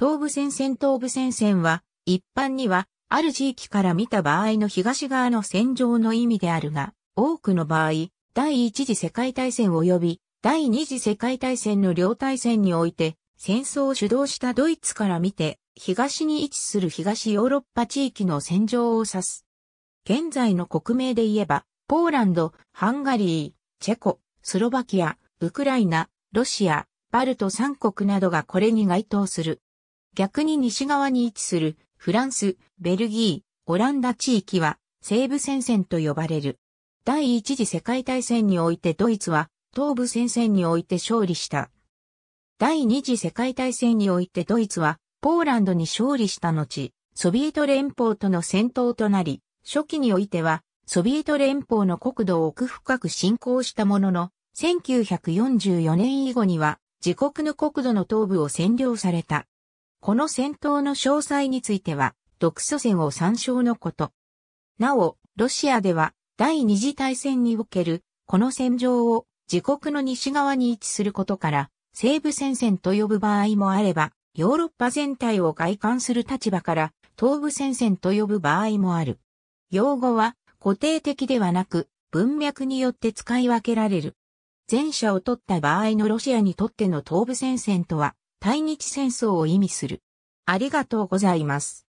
東部戦線東部戦線は、一般には、ある地域から見た場合の東側の戦場の意味であるが、多くの場合、第一次世界大戦及び第二次世界大戦の両大戦において、戦争を主導したドイツから見て、東に位置する東ヨーロッパ地域の戦場を指す。現在の国名で言えば、ポーランド、ハンガリー、チェコ、スロバキア、ウクライナ、ロシア、バルト三国などがこれに該当する。逆に西側に位置するフランス、ベルギー、オランダ地域は西部戦線と呼ばれる。第一次世界大戦においてドイツは東部戦線において勝利した。第二次世界大戦においてドイツはポーランドに勝利した後、ソビエト連邦との戦闘となり、初期においてはソビエト連邦の国土を奥深く侵攻したものの、1944年以後には自国の国土の東部を占領された。この戦闘の詳細については、独ソ戦を参照のこと。なお、ロシアでは第二次大戦における、この戦場を自国の西側に位置することから、西部戦線と呼ぶ場合もあれば、ヨーロッパ全体を外観する立場から、東部戦線と呼ぶ場合もある。用語は固定的ではなく、文脈によって使い分けられる。前者を取った場合のロシアにとっての東部戦線とは、対日戦争を意味する。ありがとうございます。